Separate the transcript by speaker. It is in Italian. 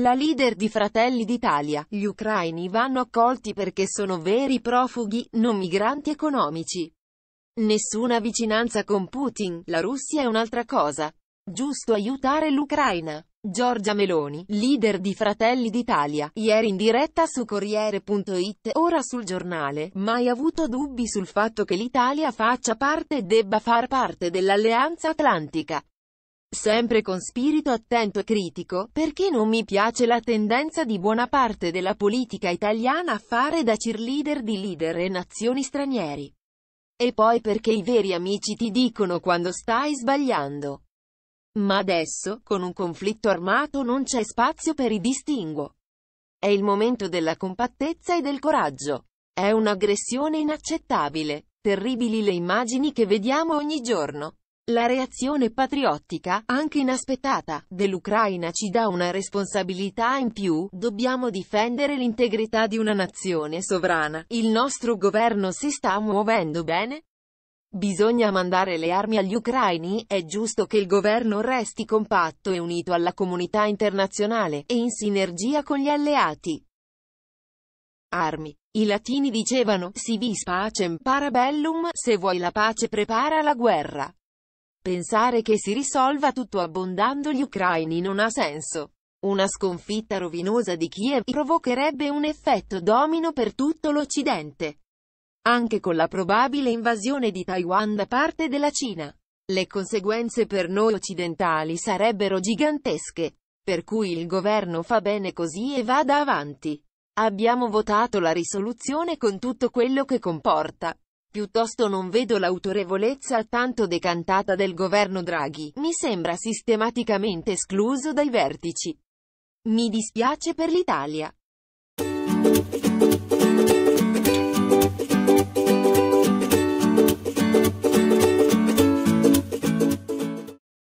Speaker 1: La leader di Fratelli d'Italia, gli ucraini vanno accolti perché sono veri profughi, non migranti economici. Nessuna vicinanza con Putin, la Russia è un'altra cosa. Giusto aiutare l'Ucraina. Giorgia Meloni, leader di Fratelli d'Italia, ieri in diretta su Corriere.it, ora sul giornale, mai avuto dubbi sul fatto che l'Italia faccia parte e debba far parte dell'Alleanza Atlantica sempre con spirito attento e critico, perché non mi piace la tendenza di buona parte della politica italiana a fare da cheerleader di leader e nazioni stranieri. E poi perché i veri amici ti dicono quando stai sbagliando. Ma adesso, con un conflitto armato non c'è spazio per i distinguo. È il momento della compattezza e del coraggio. È un'aggressione inaccettabile, terribili le immagini che vediamo ogni giorno. La reazione patriottica, anche inaspettata, dell'Ucraina ci dà una responsabilità in più, dobbiamo difendere l'integrità di una nazione sovrana. Il nostro governo si sta muovendo bene? Bisogna mandare le armi agli ucraini, è giusto che il governo resti compatto e unito alla comunità internazionale, e in sinergia con gli alleati. Armi. I latini dicevano, si vis pacem parabellum, se vuoi la pace prepara la guerra. Pensare che si risolva tutto abbondando gli ucraini non ha senso. Una sconfitta rovinosa di Kiev provocherebbe un effetto domino per tutto l'Occidente. Anche con la probabile invasione di Taiwan da parte della Cina. Le conseguenze per noi occidentali sarebbero gigantesche. Per cui il governo fa bene così e vada avanti. Abbiamo votato la risoluzione con tutto quello che comporta. Piuttosto non vedo l'autorevolezza tanto decantata del governo Draghi, mi sembra sistematicamente escluso dai vertici. Mi dispiace per l'Italia.